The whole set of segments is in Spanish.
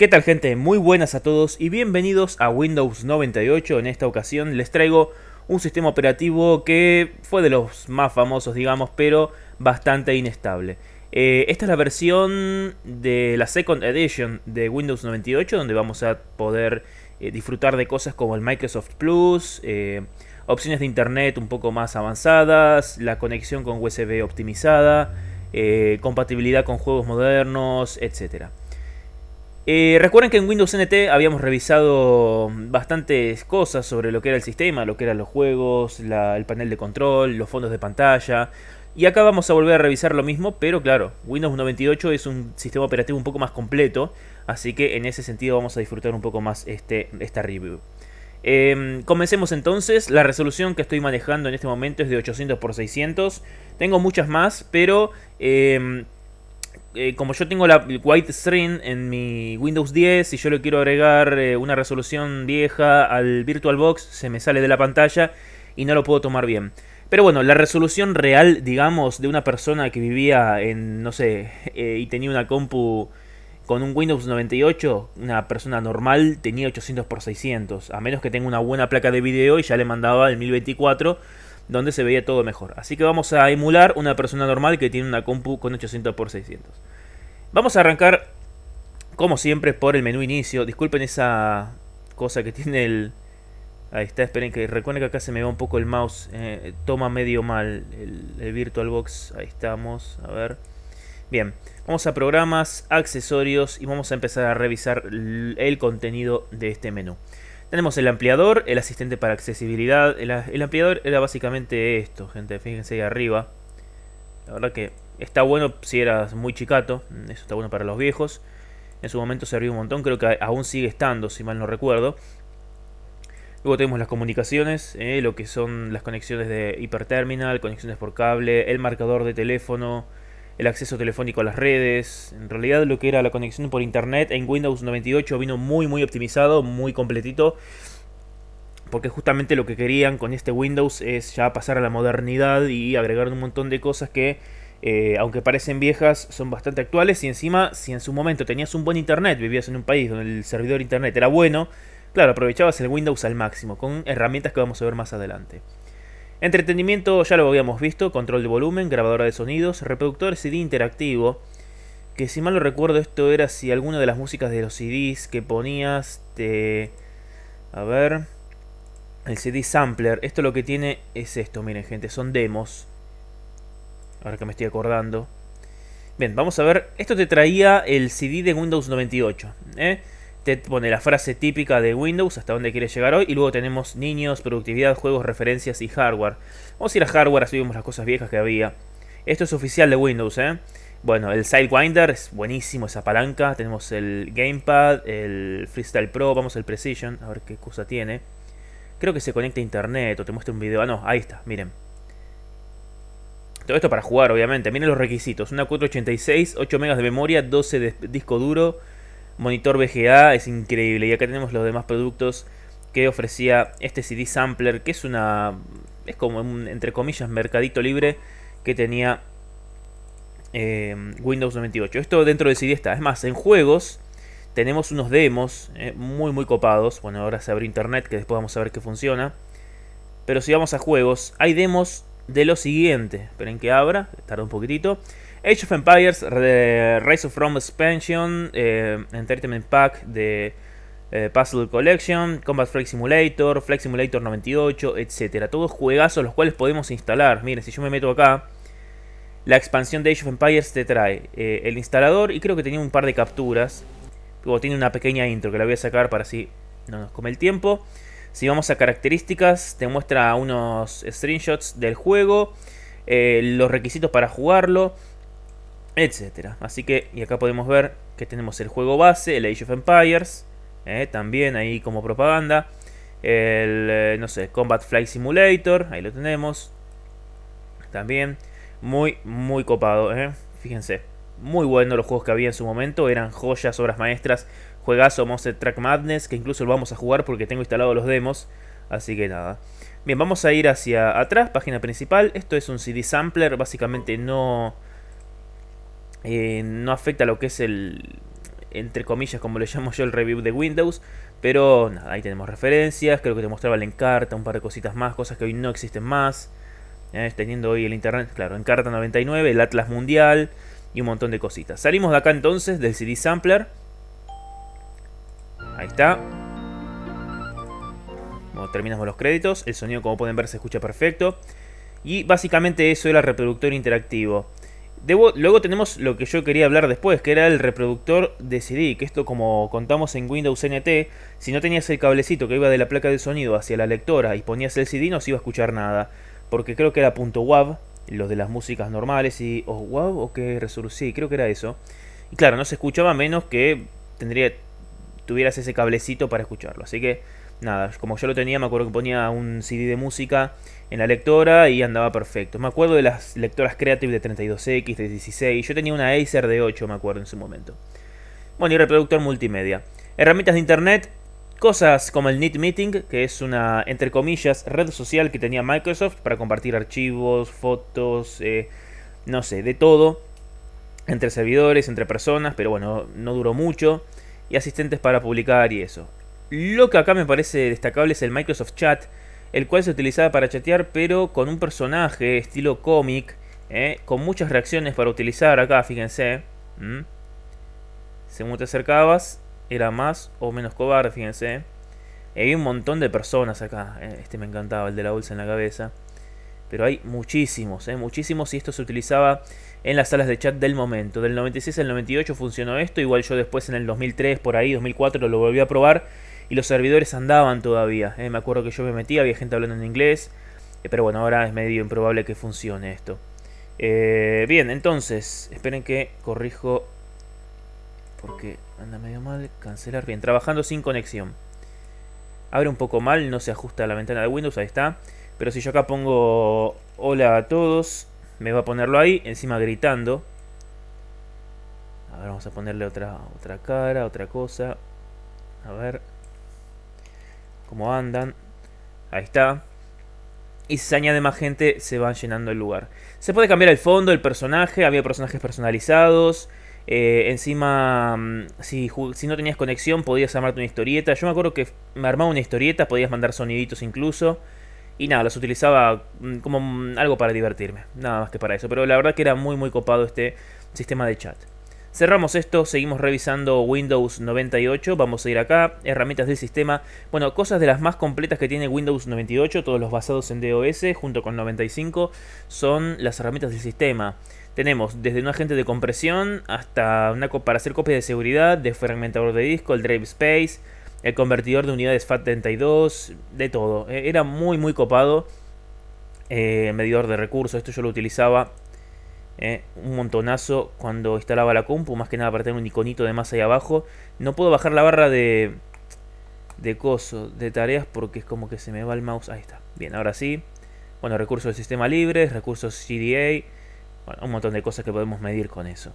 ¿Qué tal gente? Muy buenas a todos y bienvenidos a Windows 98. En esta ocasión les traigo un sistema operativo que fue de los más famosos, digamos, pero bastante inestable. Eh, esta es la versión de la Second Edition de Windows 98, donde vamos a poder eh, disfrutar de cosas como el Microsoft Plus, eh, opciones de internet un poco más avanzadas, la conexión con USB optimizada, compatibilidad con juegos modernos, etcétera. Eh, recuerden que en Windows NT habíamos revisado bastantes cosas sobre lo que era el sistema, lo que eran los juegos, el panel de control, los fondos de pantalla. Y acá vamos a volver a revisar lo mismo, pero claro, Windows 98 es un sistema operativo un poco más completo, así que en ese sentido vamos a disfrutar un poco más este, esta review. Em, comencemos entonces, la resolución que estoy manejando en este momento es de 800x600, tengo muchas más, pero... Em, eh, como yo tengo la white Screen en mi Windows 10 y yo le quiero agregar eh, una resolución vieja al VirtualBox, se me sale de la pantalla y no lo puedo tomar bien. Pero bueno, la resolución real, digamos, de una persona que vivía en, no sé, eh, y tenía una compu con un Windows 98, una persona normal tenía 800 x 600, a menos que tenga una buena placa de video y ya le mandaba el 1024 donde se veía todo mejor. Así que vamos a emular una persona normal que tiene una compu con 800x600. Vamos a arrancar, como siempre, por el menú inicio. Disculpen esa cosa que tiene el... Ahí está, esperen que recuerden que acá se me va un poco el mouse. Eh, toma medio mal el, el VirtualBox. Ahí estamos, a ver. Bien, vamos a programas, accesorios y vamos a empezar a revisar el contenido de este menú. Tenemos el ampliador, el asistente para accesibilidad. El, ampliador era básicamente esto, gente. Fíjense ahí arriba. La verdad que está bueno si eras muy chicato. Mm, eso está bueno para los viejos. En su momento sirvió un montón. Creo que aún sigue estando, si mal no recuerdo. Luego tenemos las comunicaciones, eh, lo que son las conexiones de hiperterminal, conexiones por cable, el marcador de teléfono, el acceso telefónico a las redes. En realidad lo que era la conexión por internet en Windows 98 vino muy muy optimizado, muy completito. Porque justamente lo que querían con este Windows es ya pasar a la modernidad y agregar un montón de cosas que, eh, aunque parecen viejas, son bastante actuales. Y encima, si en su momento tenías un buen internet, vivías en un país donde el servidor internet era bueno, claro, aprovechabas el Windows al máximo, con herramientas que vamos a ver más adelante. Entretenimiento ya lo habíamos visto, control de volumen, grabadora de sonidos, reproductor CD interactivo, que si mal no recuerdo esto era si alguna de las músicas de los CDs que ponías te... A ver... El CD sampler, esto lo que tiene es esto, miren gente, son demos. Ahora que me estoy acordando. Bien, vamos a ver, esto te traía el CD de Windows 98, ¿eh? te pone la frase típica de Windows, hasta dónde quiere llegar hoy, y luego tenemos niños, productividad, juegos, referencias y hardware. Vamos a ir a hardware, así vimos las cosas viejas que había. Esto es oficial de Windows, ¿eh? Bueno, el Sidewinder es buenísimo, esa palanca. Tenemos el Gamepad, el Freestyle Pro, vamos al Precision, a ver qué cosa tiene. Creo que se conecta a internet o te muestra un video. Ah, no, ahí está, miren. Todo esto para jugar, obviamente. Miren los requisitos. Una 486, 8 megas de memoria, 12 de disco duro, monitor VGA es increíble. Y acá tenemos los demás productos que ofrecía este CD Sampler, que es una. es como un entre comillas mercadito libre que tenía eh, Windows 98. Esto dentro de CD está. Es más, en juegos tenemos unos demos eh, muy muy copados. Bueno, ahora se abre internet que después vamos a ver qué funciona. Pero si vamos a juegos, hay demos de lo siguiente. Esperen que abra, tarda un poquitito. Age of Empires, Rise of Rome Expansion, eh, Entertainment Pack de eh, Puzzle Collection, Combat Flight Simulator, Flight Simulator 98, etc. Todos juegazos los cuales podemos instalar. Miren, si yo me meto acá, la expansión de Age of Empires te trae eh, el instalador y creo que tenía un par de capturas. O tiene una pequeña intro que la voy a sacar para si no nos come el tiempo. Si vamos a características, te muestra unos screenshots del juego, los requisitos para jugarlo etcétera. Así que, y acá podemos ver que tenemos el juego base, el Age of Empires, eh, también ahí como propaganda. El, eh, no sé, Combat Flight Simulator, ahí lo tenemos. También, muy, muy copado, eh. Fíjense, muy bueno los juegos que había en su momento, eran joyas, obras maestras, juegazo Monster Track Madness, que incluso lo vamos a jugar porque tengo instalados los demos, así que nada. Bien, vamos a ir hacia atrás, página principal, esto es un CD sampler, básicamente no eh, no afecta lo que es el, entre comillas, como le llamo yo, el review de Windows. Pero nada, ahí tenemos referencias, creo que te mostraba la Encarta, un par de cositas más, cosas que hoy no existen más. Eh, teniendo hoy el Internet, claro, Encarta 99, el Atlas Mundial y un montón de cositas. Salimos de acá entonces del CD Sampler. Ahí está. terminamos los créditos. El sonido, como pueden ver, se escucha perfecto. Y básicamente eso era el reproductor interactivo luego tenemos lo que yo quería hablar después, que era el reproductor de CD, que esto como contamos en Windows NT, si no tenías el cablecito que iba de la placa de sonido hacia la lectora y ponías el CD no se iba a escuchar nada, porque creo que era .wav, los de las músicas normales y o oh, o que resolución, creo que era eso. Y claro, no se escuchaba menos que tendría tuvieras ese cablecito para escucharlo. Así que nada, como yo lo tenía, me acuerdo que ponía un CD de música en la lectora y andaba perfecto. Me acuerdo de las lectoras Creative de 32X, de 16. Yo tenía una Acer de 8, me acuerdo en su momento. Bueno, y reproductor multimedia. Herramientas de internet, cosas como el Neat Meeting, que es una, entre comillas, red social que tenía Microsoft para compartir archivos, fotos, eh, no sé, de todo. Entre servidores, entre personas, pero bueno, no duró mucho. Y asistentes para publicar y eso. Lo que acá me parece destacable es el Microsoft Chat, el cual se utilizaba para chatear, pero con un personaje estilo cómic, ¿eh? con muchas reacciones para utilizar acá, fíjense. se Según te acercabas, era más o menos cobarde, fíjense. ¿eh? hay un montón de personas acá. ¿eh? Este me encantaba, el de la bolsa en la cabeza. Pero hay muchísimos, muchísimos. Y esto se utilizaba en las salas de chat del momento. Del 96 al 98 funcionó esto. Igual yo después en el 2003, por ahí, 2004, lo volví a probar y los servidores andaban todavía. Eh, me acuerdo que yo me metí, había gente hablando en inglés, eh, pero bueno, ahora es medio improbable que funcione esto. Eh, bien, entonces, esperen que corrijo porque anda medio mal, cancelar, bien, trabajando sin conexión. Abre un poco mal, no se ajusta la ventana de Windows, ahí está. Pero si yo acá pongo hola a todos, me va a ponerlo ahí, encima gritando. A ver, vamos a ponerle otra, otra cara, otra cosa. A ver como andan. Ahí está. Y si se añade más gente, se va llenando el lugar. Se puede cambiar el fondo, el personaje. Había personajes personalizados. Eh, encima, mm, si, si, no tenías conexión, podías armarte una historieta. Yo me acuerdo que me armaba una historieta, podías mandar soniditos incluso. Y nada, los utilizaba mm, como mm, algo para divertirme. Nada más que para eso. Pero la verdad que era muy, muy copado este sistema de chat. Cerramos esto, seguimos revisando Windows 98, vamos a ir acá, herramientas del sistema, bueno, cosas de las más completas que tiene Windows 98, todos los basados en DOS junto con 95, son las herramientas del sistema. Tenemos desde un agente de compresión hasta una para hacer copia de seguridad, de fragmentador de disco, el Drive Space, el convertidor de unidades FAT32, de todo. E-, era muy muy copado. Eh, medidor de recursos, esto yo lo utilizaba ¿eh? un montonazo cuando instalaba la compu, más que nada para tener un iconito de más ahí abajo. No puedo bajar la barra de, de coso, de tareas, porque es como que se me va el mouse. Ahí está. Bien, ahora sí. Bueno, recursos del sistema libre, recursos CDA. un montón de cosas que podemos medir con eso.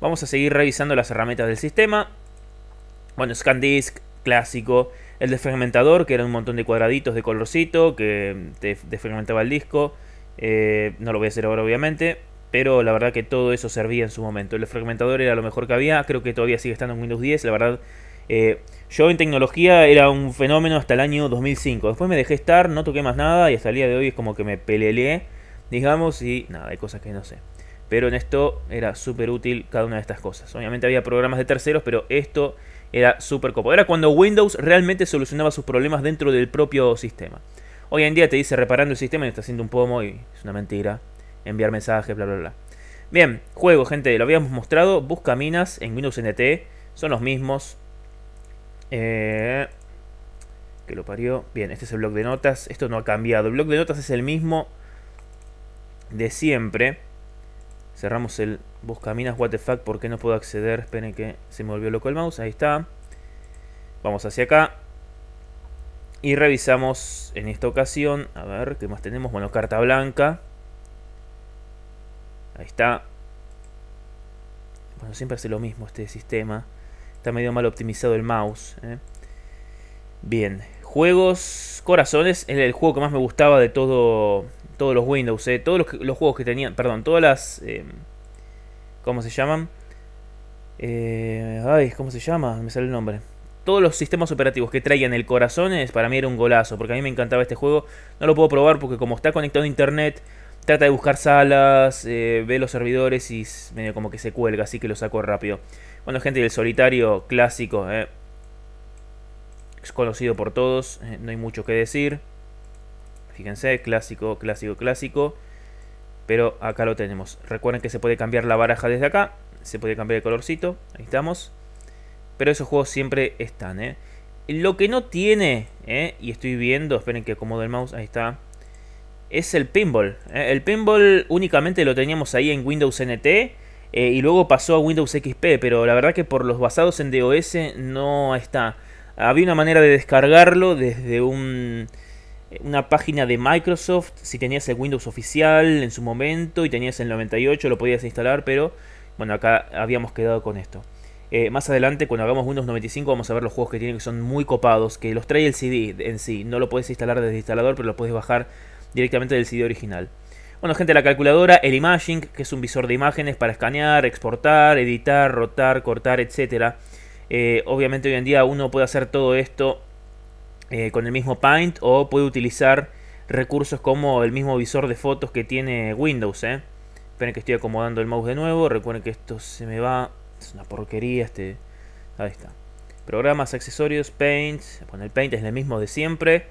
Vamos a seguir revisando las herramientas del sistema. Bueno, scan ScanDisk, clásico. El desfragmentador, que era un montón de cuadraditos de colorcito, que desfragmentaba el disco. Eh, no lo voy a hacer ahora, obviamente pero la verdad que todo eso servía en su momento. El fragmentador era lo mejor que había, creo que todavía sigue estando en Windows 10, la verdad. Eh, yo en tecnología era un fenómeno hasta el año 2005. Después me dejé estar, no toqué más nada y hasta el día de hoy es como que me peleé, digamos, y nada, hay cosas que no sé. Pero en esto era súper útil cada una de estas cosas. Obviamente había programas de terceros, pero esto era súper copo. Era cuando Windows realmente solucionaba sus problemas dentro del propio sistema. Hoy en día te dice reparando el sistema y está haciendo un pomo y es una mentira enviar mensajes, bla, bla, bla. Bien, juego, gente, lo habíamos mostrado. Busca minas en Windows NT. Son los mismos. Eh, que lo parió. Bien, este es el blog de notas. Esto no ha cambiado. El blog de notas es el mismo de siempre. Cerramos el busca minas, what the fuck, qué no puedo acceder. Esperen que se me volvió loco el mouse. Ahí está. Vamos hacia acá. Y revisamos en esta ocasión. A ver, ¿qué más tenemos? Bueno, carta blanca. Ahí está. Bueno, siempre hace lo mismo este sistema. Está medio mal optimizado el mouse. ¿eh? Bien. Juegos Corazones. Es el juego que más me gustaba de todo, todos los Windows. ¿eh? Todos los, juegos que tenían. Perdón, todas las... Em, ¿Cómo se llaman? Eh, ay, ¿cómo se llama? Me sale el nombre todos los sistemas operativos que traían el Corazones. para mí era un golazo, porque a mí me encantaba este juego. No lo puedo probar porque como está conectado a internet, Trata de buscar salas, eh, ve los servidores y medio como que se cuelga, así que lo saco rápido. Bueno, gente, del solitario clásico, eh. es conocido por todos, eh, no hay mucho que decir. Fíjense, clásico, clásico, clásico. Pero acá lo tenemos. Recuerden que se puede cambiar la baraja desde acá. Se puede cambiar el colorcito. Ahí estamos. Pero esos juegos siempre están. ¿eh? Lo que no tiene, ¿eh? y estoy viendo, esperen que acomodo el mouse, ahí está es el pinball. Eh, el pinball únicamente lo teníamos ahí en Windows NT eh, y luego pasó a Windows XP, pero la verdad que por los basados en DOS no está. Había una manera de descargarlo desde un, una página de Microsoft, si tenías el Windows oficial en su momento y tenías el 98 lo podías instalar, pero bueno, acá habíamos quedado con esto. Eh, más adelante, cuando hagamos Windows 95, vamos a ver los juegos que tienen que son muy copados, que los trae el CD en sí. No lo puedes instalar desde el instalador, pero lo puedes bajar directamente del CD original. Bueno, gente, la calculadora, el Imaging, que es un visor de imágenes para escanear, exportar, editar, rotar, cortar, etc. Eh, obviamente hoy en día uno puede hacer todo esto eh, con el mismo Paint o puede utilizar recursos como el mismo visor de fotos que tiene Windows. Eh. Esperen que estoy acomodando el mouse de nuevo. Recuerden que esto se me va. Es una porquería este. Ahí está. Programas, accesorios, Paint. Bueno, el Paint es el mismo de siempre.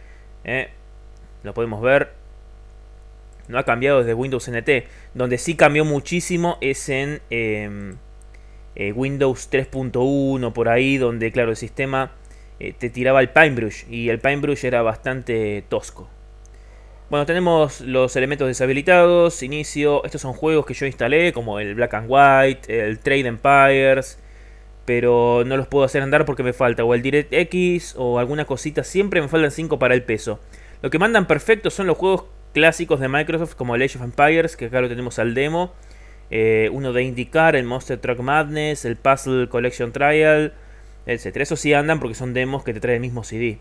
¿eh? Lo podemos ver no ha cambiado desde Windows NT. Donde sí cambió muchísimo es en em, eh, Windows 3.1, por ahí, donde claro, el sistema eh, te tiraba el Pinebrush. y el Pinebrush era bastante tosco. Bueno, tenemos los elementos deshabilitados, inicio, estos son juegos que yo instalé, como el Black and White, el Trade Empires, pero no los puedo hacer andar porque me falta o el DirectX o alguna cosita, siempre me faltan 5 para el peso. Lo que mandan perfecto son los juegos clásicos de Microsoft como el Age of Empires, que acá lo tenemos al demo. Eh, uno de indicar el Monster Truck Madness, el Puzzle Collection Trial, etc. Eso sí andan porque son demos que te trae el mismo CD.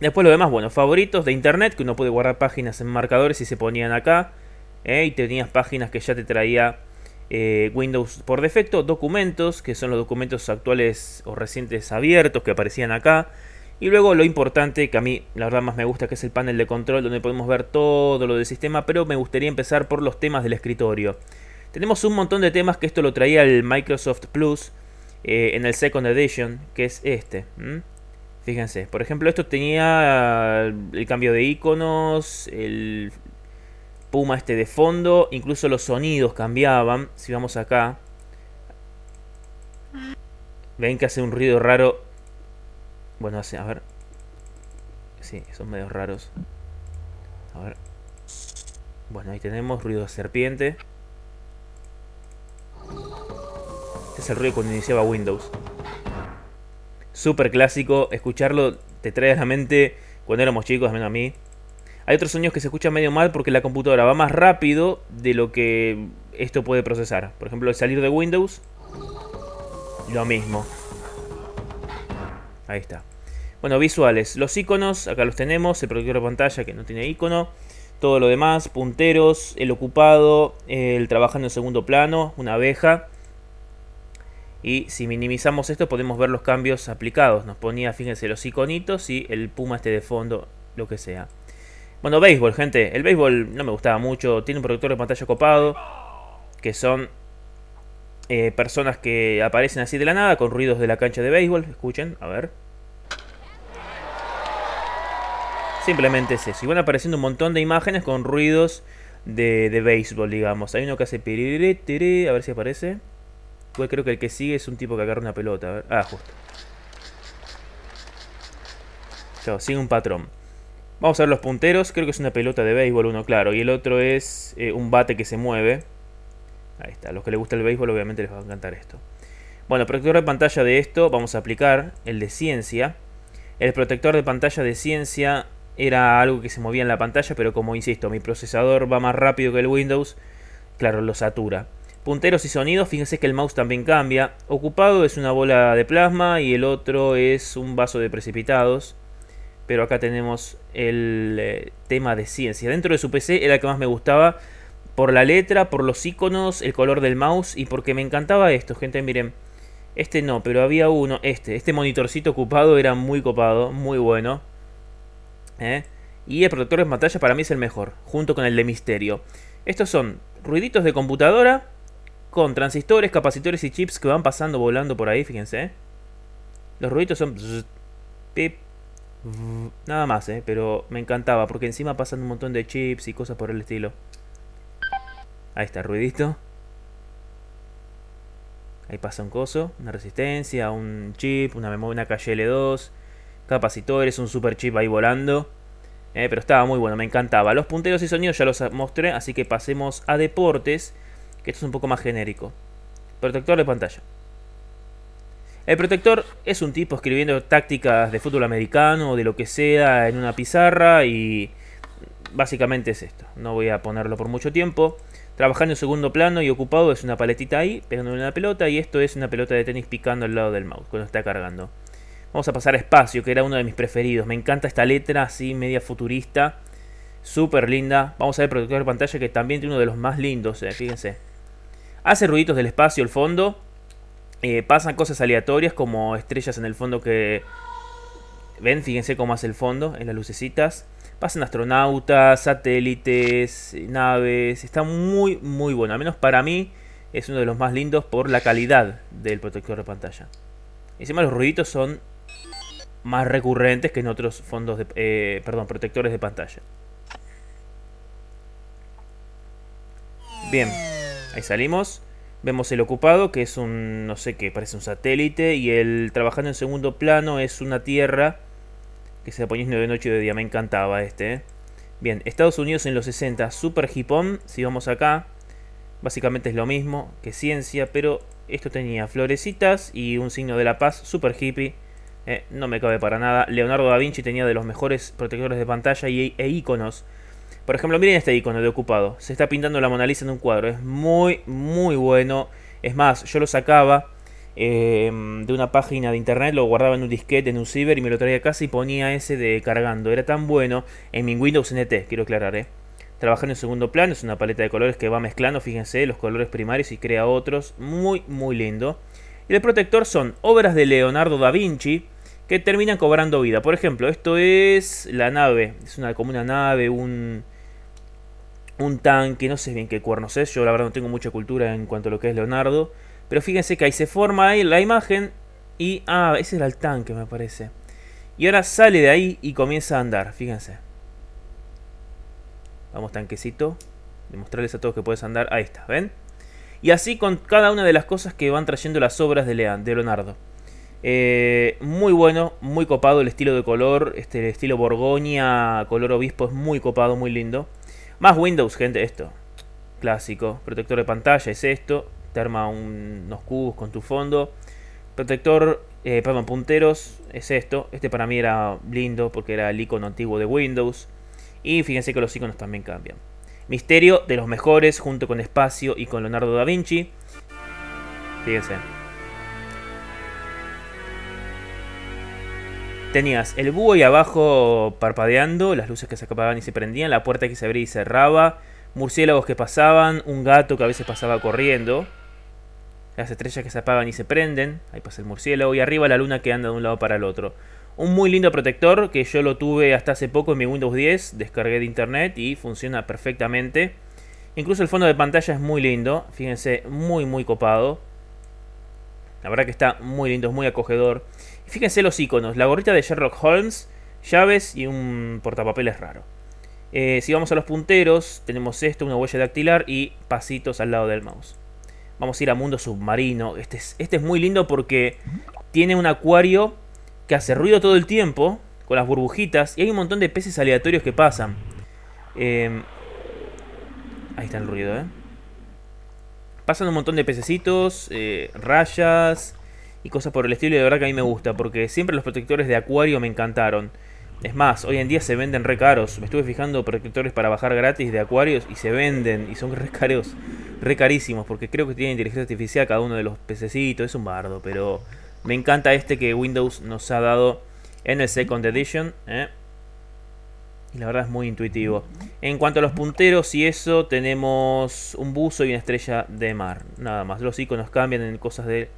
Después lo demás, bueno, favoritos de internet, que uno puede guardar páginas en marcadores y se ponían acá. Eh, y tenías páginas que ya te traía eh, Windows por defecto. Documentos, que son los documentos actuales o recientes abiertos que aparecían acá. Y luego lo importante, que a mí la verdad más me gusta, que es el panel de control, donde podemos ver todo lo del sistema, pero me gustaría empezar por los temas del escritorio. Tenemos un montón de temas que esto lo traía el Microsoft Plus eh, en el Second Edition, que es este. Fíjense, por ejemplo, esto tenía el cambio de iconos, el puma este de fondo, incluso los sonidos cambiaban. Si vamos acá, ven que hace un ruido raro bueno, así, a ver. Sí, son medios raros. A ver. Bueno, ahí tenemos ruido de serpiente. Este es el ruido cuando iniciaba Windows. Súper clásico. Escucharlo te trae a la mente cuando éramos chicos, al menos a mí. Hay otros sueños que se escuchan medio mal porque la computadora va más rápido de lo que esto puede procesar. Por ejemplo, el salir de Windows. Lo mismo. Ahí está. Bueno, visuales. Los iconos, acá los tenemos. El productor de pantalla que no tiene icono. Todo lo demás, punteros, el ocupado, el trabajando en segundo plano, una abeja. Y si minimizamos esto podemos ver los cambios aplicados. Nos ponía, fíjense, los iconitos y el puma este de fondo, lo que sea. Bueno, béisbol, gente. El béisbol no me gustaba mucho. Tiene un productor de pantalla copado. Que son eh, personas que aparecen así de la nada con ruidos de la cancha de béisbol. Escuchen, a ver. Simplemente es eso. Y van apareciendo un montón de imágenes con ruidos de, de béisbol, digamos. Hay uno que hace piriri, a ver si aparece. Pues creo que el que sigue es un tipo que agarra una pelota. Ah, justo. sigue un patrón. Vamos a ver los punteros. Creo que es una pelota de béisbol, uno claro. Y el otro es eh, un bate que se mueve. Ahí está. A los que les gusta el béisbol obviamente les va a encantar esto. Bueno, protector de pantalla de esto vamos a aplicar el de ciencia. El protector de pantalla de ciencia era algo que se movía en la pantalla, pero como insisto, mi procesador va más rápido que el Windows, claro, lo satura. Punteros y sonidos, fíjense que el mouse también cambia. Ocupado es una bola de plasma y el otro es un vaso de precipitados. Pero acá tenemos el eh, tema de ciencia. Dentro de su PC era el que más me gustaba por la letra, por los iconos, el color del mouse y porque me encantaba esto, gente, miren. Este no, pero había uno, este, este monitorcito ocupado era muy copado, muy bueno. ¿eh? Y el protector de pantalla para mí es el mejor, junto con el de misterio. Estos son ruiditos de computadora con transistores, capacitores y chips que van pasando volando por ahí, fíjense. ¿eh? Los ruiditos son... nada más, ¿eh? pero me encantaba porque encima pasan un montón de chips y cosas por el estilo. Ahí está, ruidito. Ahí pasa un coso, una resistencia, un chip, una memoria, una calle L2, capacitores, un super chip ahí volando. Eh, pero estaba muy bueno, me encantaba. Los punteros y sonidos ya los mostré, así que pasemos a deportes, que esto es un poco más genérico. Protector de pantalla. El protector es un tipo escribiendo tácticas de fútbol americano o de lo que sea en una pizarra y básicamente es esto. No voy a ponerlo por mucho tiempo trabajando en segundo plano y ocupado es una paletita ahí, pegando una pelota, y esto es una pelota de tenis picando al lado del mouse cuando está cargando. Vamos a pasar a espacio, que era uno de mis preferidos. Me encanta esta letra así, media futurista. Súper linda. Vamos a ver protector de pantalla, que también tiene uno de los más lindos, eh, fíjense. Hace ruiditos del espacio el fondo. Eh, pasan cosas aleatorias como estrellas en el fondo que... Ven, fíjense cómo hace el fondo en las lucecitas. Pasan astronautas, satélites, eh, naves. Está muy, muy bueno. Al menos para mí es uno de los más lindos por la calidad del protector de pantalla. Encima los ruiditos son más recurrentes que en otros fondos de, eh, perdón, protectores de pantalla. Bien, ahí salimos. Vemos el ocupado, que es un, no sé qué, parece un satélite. Y el trabajando en segundo plano es una tierra que se ponía 9 de noche y de día, me encantaba este. Bien, Estados Unidos en los 60, Super Hipón, si vamos acá, básicamente es lo mismo que ciencia, pero esto tenía florecitas y un signo de la paz, super hippie. Eh, no me cabe para nada. Leonardo da Vinci tenía de los mejores protectores de pantalla y, e iconos. Por ejemplo, miren este icono de ocupado. Se está pintando la Mona Lisa en un cuadro. Es muy, muy bueno. Es más, yo lo sacaba Em, de una página de internet, lo guardaba en un disquete, en un ciber y me lo traía a casa y ponía ese de cargando. Era tan bueno en mi Windows NT, quiero aclarar, ¿eh? Trabajando en segundo plano, es una paleta de colores que va mezclando, fíjense, los colores primarios y crea otros. Muy, muy lindo. Y el protector son obras de Leonardo da Vinci que terminan cobrando vida. Por ejemplo, esto es la nave. Es una, como una nave, un, un tanque, no sé bien qué cuernos es. Yo la verdad no tengo mucha cultura en cuanto a lo que es Leonardo. Pero fíjense que ahí se forma ahí la imagen y... Ah, ese era el tanque me parece. Y ahora sale de ahí y comienza a andar, fíjense. Vamos tanquecito. Demostrarles a todos que puedes andar. Ahí está, ¿ven? Y así con cada una de las cosas que van trayendo las obras de, Leonardo. Eh, muy bueno, muy copado el estilo de color. Este estilo Borgoña, color obispo, es muy copado, muy lindo. Más Windows, gente, esto. Clásico. Protector de pantalla es esto arma unos cubos con tu fondo. Protector, eh, perdón, punteros es esto. Este para mí era lindo porque era el icono antiguo de Windows. Y fíjense que los iconos también cambian. Misterio de los mejores junto con Espacio y con Leonardo da Vinci. Fíjense. Tenías el búho ahí abajo parpadeando, las luces que se apagaban y se prendían, la puerta que se abría y cerraba, murciélagos que pasaban, un gato que a veces pasaba corriendo las estrellas que se apagan y se prenden, ahí pasa el murciélago, y arriba la luna que anda de un lado para el otro. Un muy lindo protector que yo lo tuve hasta hace poco en mi Windows 10, descargué de internet y funciona perfectamente. Incluso el fondo de pantalla es muy lindo, fíjense, muy muy copado. La verdad que está muy lindo, es muy acogedor. fíjense los iconos, la gorrita de Sherlock Holmes, llaves y un portapapeles raro. Eh, si vamos a los punteros, tenemos esto, una huella dactilar y pasitos al lado del mouse. Vamos a ir a Mundo Submarino. Este, este es, muy lindo porque tiene un acuario que hace ruido todo el tiempo. Con las burbujitas. Y hay un montón de peces aleatorios que pasan. Em, ahí está el ruido, ¿eh? Pasan un montón de pececitos, eh, rayas y cosas por el estilo. Y de verdad que a mí me gusta. Porque siempre los protectores de acuario me encantaron. Es más, hoy en día se venden re caros. Me estuve fijando protectores para bajar gratis de acuarios y se venden y son re caros, re carísimos, porque creo que tiene inteligencia artificial cada uno de los pececitos, es un bardo, pero me encanta este que Windows nos ha dado en el Second Edition. ¿eh? Y la verdad es muy intuitivo. En cuanto a los punteros y eso, tenemos un buzo y una estrella de mar. Nada más, los iconos cambian en cosas del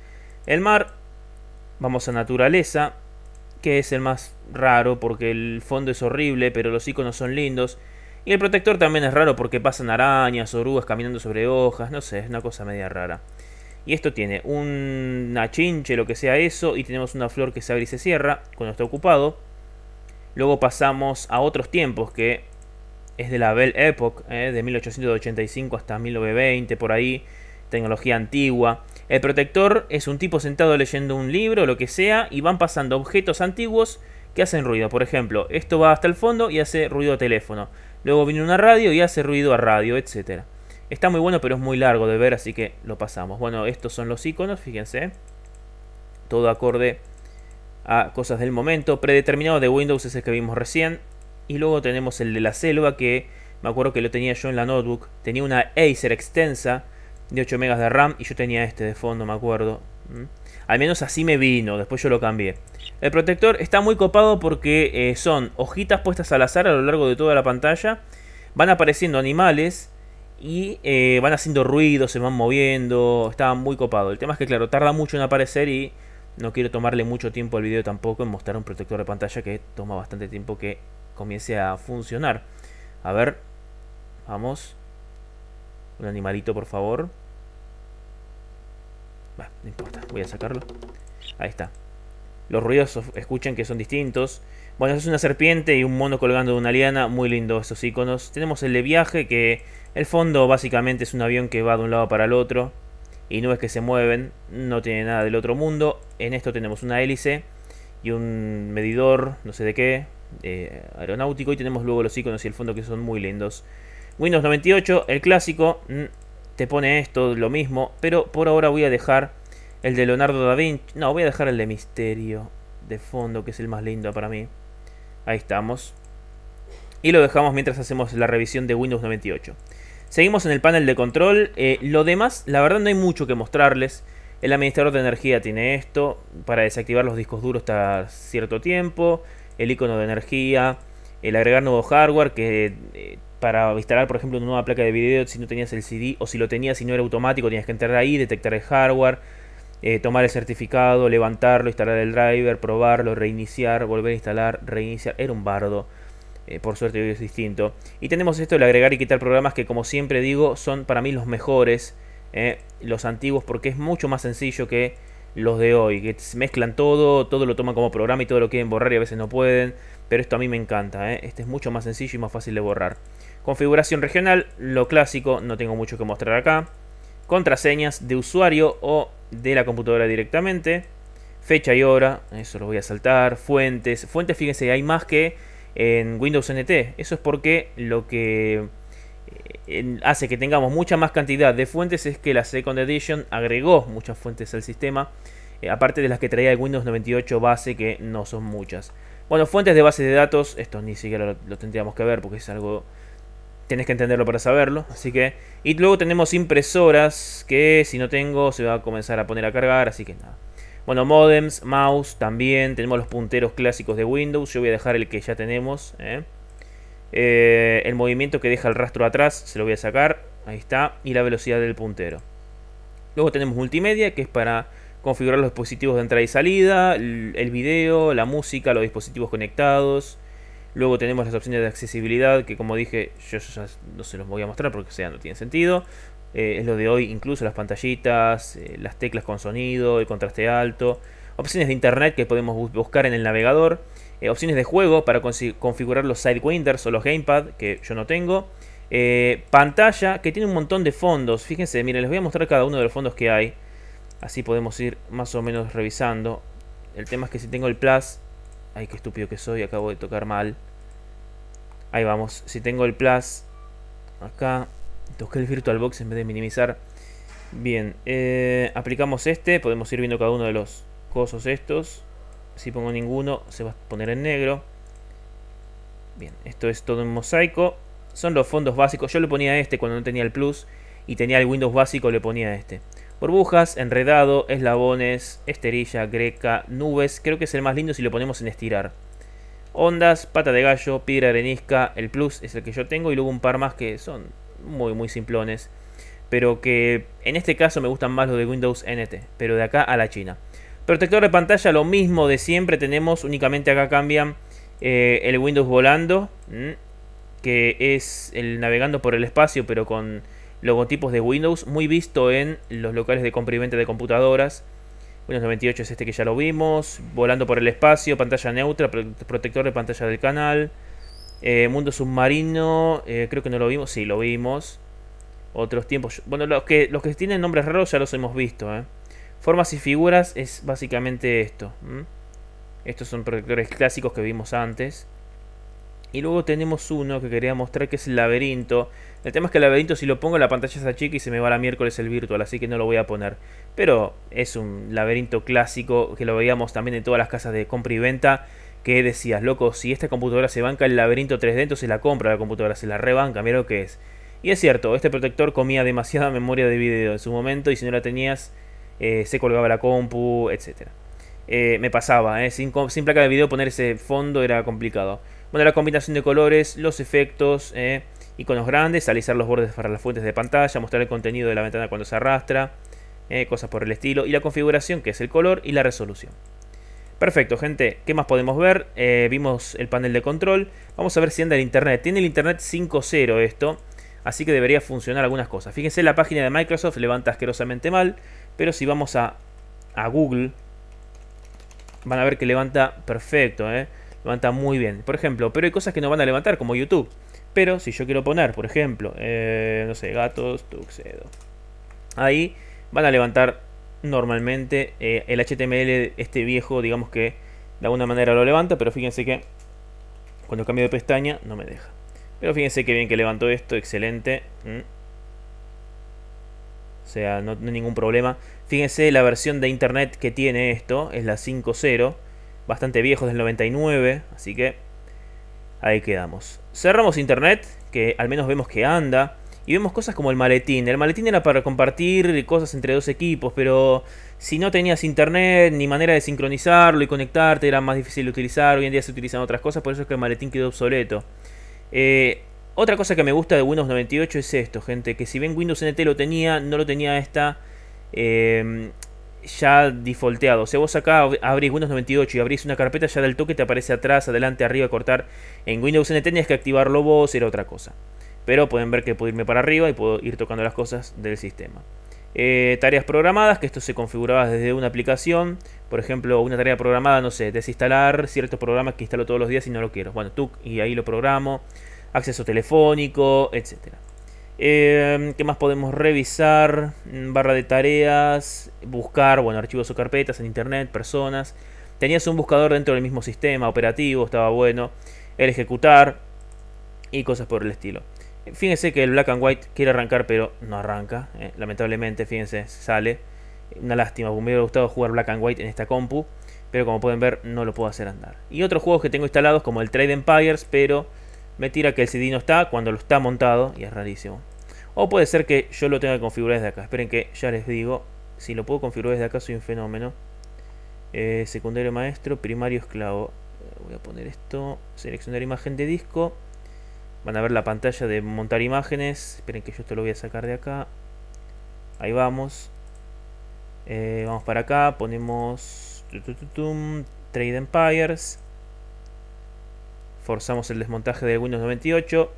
mar. Vamos a naturaleza que es el más raro porque el fondo es horrible, pero los iconos son lindos. Y el protector también es raro porque pasan arañas, orugas caminando sobre hojas, no sé, es una cosa media rara. Y esto tiene un chinche, lo que sea eso, y tenemos una flor que se abre y se cierra cuando está ocupado. Luego pasamos a otros tiempos, que es de la Belle Epoch. Eh, de 1885 hasta 1920, por ahí, tecnología antigua. El protector es un tipo sentado leyendo un libro o lo que sea y van pasando objetos antiguos que hacen ruido. Por ejemplo, esto va hasta el fondo y hace ruido a teléfono. Luego viene una radio y hace ruido a radio, etc. Está muy bueno, pero es muy largo de ver, así que lo pasamos. Bueno, estos son los iconos, fíjense. Todo acorde a cosas del momento. Predeterminado de Windows es el que vimos recién. Y luego tenemos el de la selva, que me acuerdo que lo tenía yo en la notebook. Tenía una Acer extensa de 8 megas de RAM y yo tenía este de fondo, me acuerdo. Al menos así me vino, después yo lo cambié. El protector está muy copado porque eh, son hojitas puestas al azar a lo largo de toda la pantalla. Van apareciendo animales y eh, van haciendo ruido, se van moviendo. Está muy copado. El tema es que, claro, tarda mucho en aparecer y no quiero tomarle mucho tiempo al video tampoco en mostrar un protector de pantalla que toma bastante tiempo que comience a funcionar. A ver, vamos. Un animalito, por favor no importa, voy a sacarlo. Ahí está. Los ruidos escuchan que son distintos. Bueno, es una serpiente y un mono colgando de una liana. Muy lindo esos iconos. Tenemos el de viaje, que el fondo básicamente es un avión que va de un lado para el otro. Y no es que se mueven, no tiene nada del otro mundo. En esto tenemos una hélice y un medidor, no sé de qué, aeronáutico. Y tenemos luego los iconos y el fondo que son muy lindos. Windows 98, el clásico. Mm, te pone esto, lo mismo. Pero por ahora voy a dejar el de Leonardo da Vinci. No, voy a dejar el de Misterio de fondo, que es el más lindo para mí. Ahí estamos. Y lo dejamos mientras hacemos la revisión de Windows 98. Seguimos en el panel de control. Eh, lo demás, la verdad no hay mucho que mostrarles. El administrador de energía tiene esto. Para desactivar los discos duros hasta cierto tiempo. El icono de energía. El agregar nuevo hardware que eh, para instalar, por ejemplo, una nueva placa de video si no tenías el CD o si lo tenías y no era automático, tenías que entrar ahí, detectar el hardware, eh, tomar el certificado, levantarlo, instalar el driver, probarlo, reiniciar, volver a instalar, reiniciar. Era un bardo. Eh, por suerte hoy es distinto. Y tenemos esto de agregar y quitar programas que, como siempre digo, son para mí los mejores, eh, los antiguos, porque es mucho más sencillo que los de hoy, que mezclan todo, todo lo toman como programa y todo lo quieren borrar y a veces no pueden. Pero esto a mí me encanta, este es mucho más sencillo y más fácil de borrar. Configuración regional, lo clásico, no tengo mucho que mostrar acá. Contraseñas de usuario o de la computadora directamente. Fecha y hora, eso lo voy a saltar. Fuentes, fuentes, fíjense, hay más que en Windows NT. Eso es porque lo que eh, hace que tengamos mucha más cantidad de fuentes es que la Second Edition agregó muchas fuentes al sistema, eh, aparte de las que traía el Windows 98 base, que no son muchas. Bueno, fuentes de base de datos, esto ni siquiera lo tendríamos que ver porque es algo tienes que entenderlo para saberlo. Así que. Y luego tenemos impresoras. Que si no tengo, se va a comenzar a poner a cargar. Así que nada. Bueno, modems, mouse también. Tenemos los punteros clásicos de Windows. Yo voy a dejar el que ya tenemos. ¿eh? Eh, el movimiento que deja el rastro atrás. Se lo voy a sacar. Ahí está. Y la velocidad del puntero. Luego tenemos multimedia. Que es para configurar los dispositivos de entrada y salida. el video, la música, los dispositivos conectados. Luego tenemos las opciones de accesibilidad, que como dije, yo no se los voy a mostrar porque no tiene sentido. Eh, es lo de hoy, incluso las pantallitas, eh, las teclas con sonido, el contraste alto. Opciones de internet que podemos buscar en el navegador. Eh, opciones de juego para configurar los sidewinders o los gamepad, que yo no tengo. pantalla que tiene un montón de fondos. Fíjense, miren, les voy a mostrar cada uno de los fondos que hay. Así podemos ir más o menos revisando. El tema es que si tengo el Plus Ay, qué estúpido que soy, acabo de tocar mal. Ahí vamos, si tengo el plus acá, toqué el VirtualBox en vez de minimizar. Bien, eh, aplicamos este, podemos ir viendo cada uno de los cosos estos. Si pongo ninguno, se va a poner en negro. Bien, esto es todo en mosaico. Son los fondos básicos. Yo le ponía este cuando no tenía el plus. Y tenía el Windows básico, le ponía este. Burbujas, enredado, eslabones, esterilla, greca, nubes. Creo que es el más lindo si lo ponemos en estirar. Ondas, pata de gallo, piedra arenisca. El plus es el que yo tengo y luego un par más que son muy muy simplones. Pero que en este caso me gustan más los de Windows NT. Pero de acá a la China. Protector de pantalla, lo mismo de siempre tenemos. Únicamente acá cambian eh, el Windows volando. Mm, que es el navegando por el espacio pero con logotipos de Windows, muy visto en los locales de compra de computadoras. Windows 98 es este que ya lo vimos, volando por el espacio, pantalla neutra, protector de pantalla del canal, eh, mundo submarino, eh, creo que no lo vimos, sí, lo vimos. Otros tiempos, bueno, los que, los que tienen nombres raros ya los hemos visto. ¿eh? Formas y figuras es básicamente esto. Estos son protectores clásicos que vimos antes. Y luego tenemos uno que quería mostrar que es el laberinto. El tema es que el laberinto si lo pongo en la pantalla está chica y se me va la miércoles el virtual, así que no lo voy a poner. Pero es un laberinto clásico que lo veíamos también en todas las casas de compra y venta. Que decías, loco, si esta computadora se banca el laberinto 3D, entonces la compra la computadora, se la rebanca, mira lo que es. Y es cierto, este protector comía demasiada memoria de video en su momento y si no la tenías eh, se colgaba la compu, etc. Eh, me pasaba, eh, sin, sin placa de video poner ese fondo era complicado. Bueno, la combinación de colores, los efectos, eh, iconos grandes, alisar los bordes para las fuentes de pantalla, mostrar el contenido de la ventana cuando se arrastra, eh, cosas por el estilo, y la configuración que es el color y la resolución. Perfecto, gente. ¿Qué más podemos ver? Eh, vimos el panel de control. Vamos a ver si anda el internet. Tiene el internet 5.0 esto. Así que debería funcionar algunas cosas. Fíjense, la página de Microsoft levanta asquerosamente mal. Pero si vamos a, a Google, van a ver que levanta perfecto. ¿eh? levanta muy bien. Por ejemplo, pero hay cosas que no van a levantar, como YouTube. Pero si yo quiero poner, por ejemplo, eh, no sé, gatos, tuxedo. Ahí van a levantar normalmente eh, el HTML, este viejo, digamos que de alguna manera lo levanta, pero fíjense que cuando cambio de pestaña no me deja. Pero fíjense que bien que levantó esto, excelente. O sea, no, no hay ningún problema. Fíjense la versión de internet que tiene esto, es la 5.0 bastante viejos del 99, así que ahí quedamos. Cerramos internet, que al menos vemos que anda, y vemos cosas como el maletín. El maletín era para compartir cosas entre dos equipos, pero si no tenías internet ni manera de sincronizarlo y conectarte, era más difícil de utilizar. Hoy en día se utilizan otras cosas, por eso es que el maletín quedó obsoleto. Eh, otra cosa que me gusta de Windows 98 es esto, gente, que si bien Windows NT lo tenía, no lo tenía esta eh, ya defaulteado. O sea, vos acá abrís Windows 98 y abrís una carpeta, ya del toque te aparece atrás, adelante, arriba, cortar. En Windows NT tenías que activarlo vos, era otra cosa. Pero pueden ver que puedo irme para arriba y puedo ir tocando las cosas del sistema. Eh, tareas programadas, que esto se configuraba desde una aplicación. Por ejemplo, una tarea programada, no sé, desinstalar ciertos programas que instalo todos los días y no lo quiero. Bueno, tú y ahí lo programo. Acceso telefónico, etcétera. Em, ¿Qué más podemos revisar? Mm, barra de tareas, buscar, bueno, archivos o carpetas en internet, personas. Tenías un buscador dentro del mismo sistema operativo, estaba bueno. El ejecutar y cosas por el estilo. Fíjense que el Black and White quiere arrancar, pero no arranca. Eh, lamentablemente, fíjense, sale. Una lástima, me hubiera gustado jugar Black and White en esta compu. Pero como pueden ver, no lo puedo hacer andar. Y otros juegos que tengo instalados, como el Trade Empires, pero me tira que el CD no está cuando lo está montado y es rarísimo. O puede ser que yo lo tenga que configurar desde acá. Esperen que ya les digo. Si lo puedo configurar desde acá soy un fenómeno. Eh, secundario maestro, primario esclavo. Eh, voy a poner esto. Seleccionar imagen de disco. Van a ver la pantalla de montar imágenes. Esperen que yo esto lo voy a sacar de acá. Ahí vamos. Eh, vamos para acá. Ponemos... Trade Empires. Forzamos el desmontaje de Windows 98.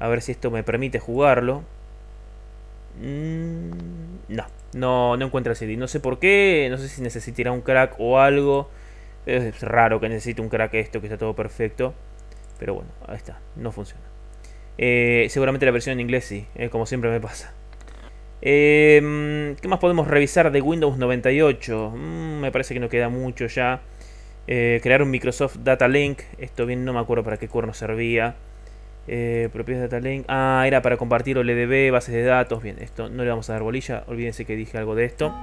A ver si esto me permite jugarlo. Mm, no, no, no encuentra CD. No sé por qué, no sé si necesitará un crack o algo. Es raro que necesite un crack esto, que está todo perfecto. Pero bueno, ahí está, no funciona. Eh, seguramente la versión en inglés sí, eh, como siempre me pasa. Em, ¿Qué más podemos revisar de Windows 98? Mm, me parece que no queda mucho ya. Eh, crear un Microsoft Data Link. Esto bien no me acuerdo para qué cuerno servía. Eh, propiedades de link Ah, era para compartir OLDB, bases de datos. Bien, esto no le vamos a dar bolilla. Olvídense que dije algo de esto.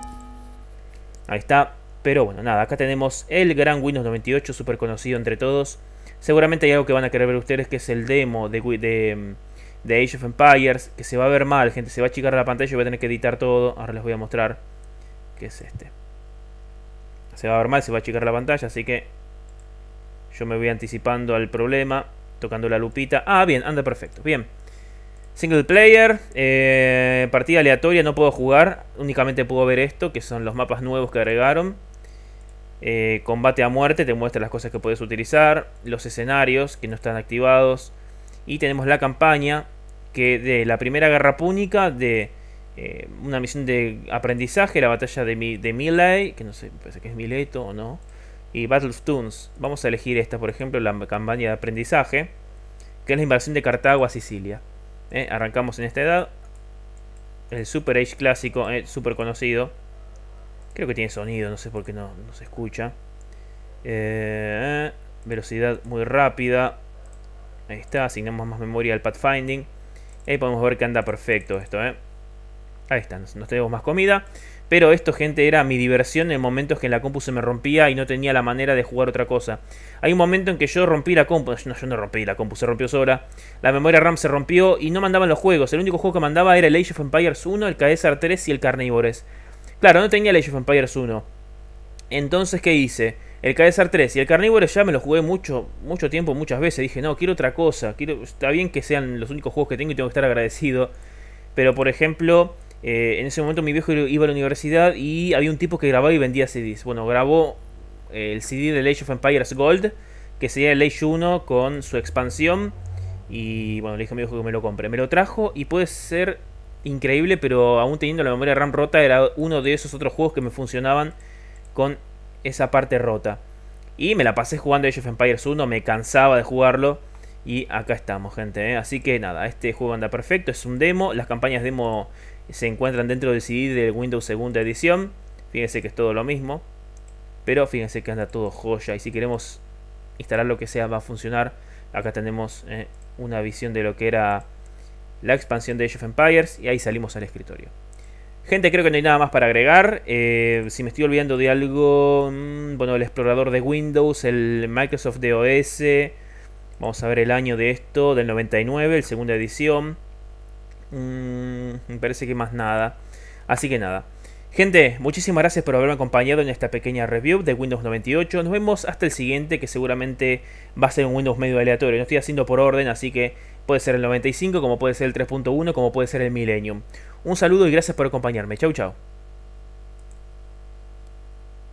Ahí está. Pero bueno, nada, acá tenemos el gran Windows 98, súper conocido entre todos. Seguramente hay algo que van a querer ver ustedes, que es el demo de, de, mm, de, Age of Empires, que se va a ver mal, gente. Se va a achicar la pantalla y voy a tener que editar todo. Ahora les voy a mostrar qué es este. Se va a ver mal, se va a achicar la pantalla, así que yo me voy anticipando al problema. Tocando la lupita. Ah, bien, anda perfecto. Bien. Single player, eh, partida aleatoria, no puedo jugar. Únicamente puedo ver esto, que son los mapas nuevos que agregaron. Eh, combate a muerte, te muestra las cosas que puedes utilizar. Los escenarios que no están activados. Y tenemos la campaña que de la primera guerra púnica, de eh, una misión de aprendizaje, la batalla de, Mi que no sé, parece que es Mileto o no y Battle of Tunes. Vamos a elegir esta, por ejemplo, la campaña de aprendizaje, que es la invasión de Cartago a Sicilia. Eh, arrancamos en esta edad. El Super Age clásico, eh, súper conocido. Creo que tiene sonido, no sé por qué no, se escucha. Eh, velocidad muy rápida. Ahí está, asignamos más memoria al pathfinding. Ahí podemos ver que anda perfecto esto, Ahí está, nos tenemos más comida. Pero esto, gente, era mi diversión en momentos que en la compu se me rompía y no tenía la manera de jugar otra cosa. Hay un momento en que yo rompí la compu. No, yo no rompí la compu, se rompió sola. La memoria RAM se rompió y no mandaban los juegos. El único juego que mandaba era el Age of Empires 1, el Caesar 3 y el Carnivores. Claro, no tenía el Age of Empires 1. Entonces, ¿qué hice? El Caesar 3 y el Carnivores ya me lo jugué mucho, mucho tiempo, muchas veces. Dije, no, quiero otra cosa. Quiero... Está bien que sean los únicos juegos que tengo y tengo que estar agradecido. Pero, por ejemplo eh, en ese momento mi viejo iba a la universidad y había un tipo que grababa y vendía CDs. Bueno, grabó eh, el CD de Age of Empires Gold, que sería el Age 1 con su expansión. Y bueno, le dije a mi viejo que me lo compre. Me lo trajo y puede ser increíble, pero aún teniendo la memoria RAM rota, era uno de esos otros juegos que me funcionaban con esa parte rota. Y me la pasé jugando Age of Empires 1, me cansaba de jugarlo. Y acá estamos, gente. ¿eh? Así que nada, este juego anda perfecto. Es un demo. Las campañas demo se encuentran dentro del CD de Windows segunda edición. Fíjense que es todo lo mismo. Pero fíjense que anda todo joya. Y si queremos instalar lo que sea va a funcionar. Acá tenemos eh, una visión de lo que era la expansión de Age of Empires. Y ahí salimos al escritorio. Gente, creo que no hay nada más para agregar. Eh, si me estoy olvidando de algo, mm, bueno, el explorador de Windows, el Microsoft DOS. Vamos a ver el año de esto, del 99, el segunda edición. Mm, me parece que más nada. Así que nada. Gente, muchísimas gracias por haberme acompañado en esta pequeña review de Windows 98. Nos vemos hasta el siguiente, que seguramente va a ser un Windows medio aleatorio. No estoy haciendo por orden, así que puede ser el 95, como puede ser el 3.1, como puede ser el Millennium. Un saludo y gracias por acompañarme. Chau, chau.